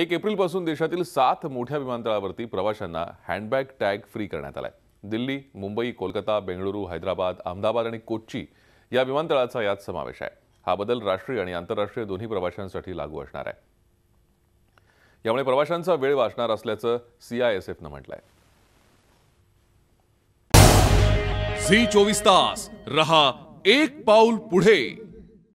एक एप्रिलपासून देशातील सात मोठ्या विमानतळावरती प्रवाशांना हँडबॅग टॅग फ्री करण्यात आलाय दिल्ली मुंबई कोलकाता बेंगळुरू हैदराबाद अहमदाबाद आणि कोच्ची या विमानतळाचा यात समावेश आहे हा बदल राष्ट्रीय आणि आंतरराष्ट्रीय दोन्ही प्रवाशांसाठी लागू असणार आहे यामुळे प्रवाशांचा वेळ वाचणार असल्याचं सीआयएसएफनं म्हटलंय झी चोवीस तास रहा एक पाऊल पुढे